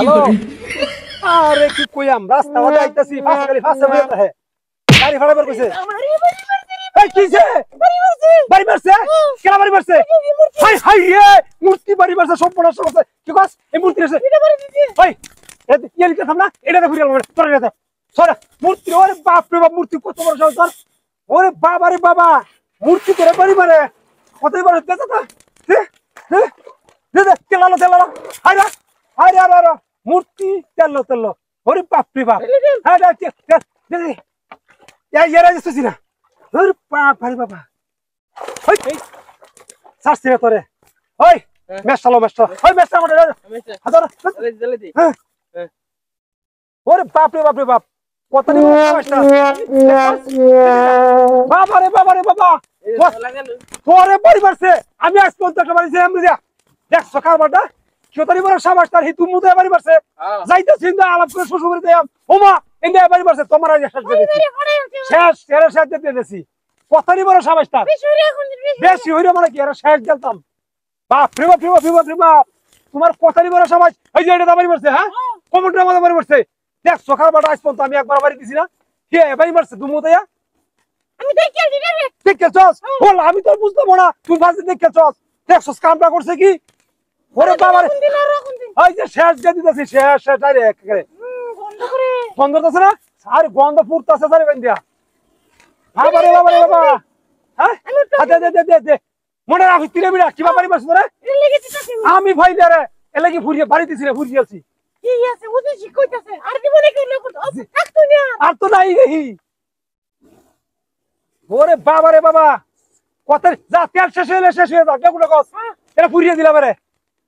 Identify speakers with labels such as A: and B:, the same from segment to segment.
A: আরে কি কইয়াম রাস্তা হতে আইতাছি পাঁচ গাড়ি পাঁচে বইতে হে গাড়ি ভাড়া বের কইছে এই কিছে
B: বাড়ি মারছে কেলা বাড়ি মারছে হাই হাই রে
A: মূর্তি বাড়ি মারছে সব বড় কি কস এই মূর্তি আছে এটা বাড়ি কি লিখা সামনা এটা দেখো রিয়াল মানে তোরা এটা মূর্তি ওরে বাপ রে বাপ মূর্তি কত বড় সব ওরে বাবা রে বাবা মূর্তি করে বাড়ি মারে কতই বড় বেচাটা দে দে দে কেলা লো দেলা হাই রা মূর্তি তেল তেল ওরে বাপরে বাপ হ্যাঁ না বাবা না তোরে ওই মেশালো মেশালো ওই মেশা ওরে বাপরে বাপরে বাপ বাবা আমি আজ পর্যন্ত একটা বাড়ি দেখছো হ্যাঁ। তোমার মানে যে হ্যাঁ, হ্যাঁ। কমন্ডার বাড়ি দেখ সকাল আমি একবার বাড়ি দিছি না কে এবার মারছে তুমি আমি দেখে দেখে চস বল আমি তো বুঝতে পারা তুই ফাঁসি দেখে চস দেখছস কামটা করছে কি বাবা শেষ গন্ধ হ্যাঁ? মনে কিবা আমি ভাই রে এলে কি ফুরিয়ে বাড়ি রে ফুরিয়ে আছি আর তো নাই রেহি ওরে বাবা রে বাবা কথা যা তেল শেষ হয়ে শেষ হয়ে যাক এগুলো কস হ্যাঁ। এটা ফুরিয়ে দিলাম রে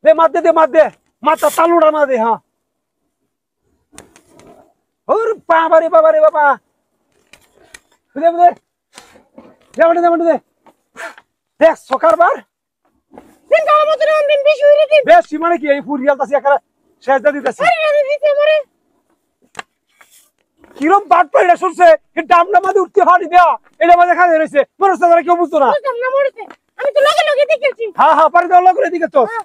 A: দে মার দে দে মার দে মাথা তালুড়া না দে হ্যাঁ ওর বাবা রে বাবা রে বাবা দে দে দে দে দে দে সকার বার দিন কালো মতো রাম দিন বেশি হইরে কি বেশি মানে কি এই ফুরিয়াল তাসি একা সেজদা দিতাছি আরে রে দিতে আমারে কিরম বাট পড়ে শুনছে কি উঠতে এটা রইছে না আমি তো লগে লগে দেখেছি হ্যাঁ হ্যাঁ পারি দাও লগে দেখে তো হ্যাঁ।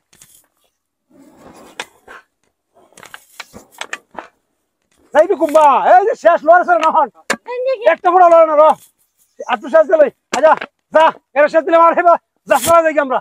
A: চাইবি কুম্বা এই যে শেষ লড়ে আছে না হন একটা বড় লড়ে না র আটটু শেষ দিলে আজা যা এরা শেষ দিলে আমার হেবা যা সরা দেখি আমরা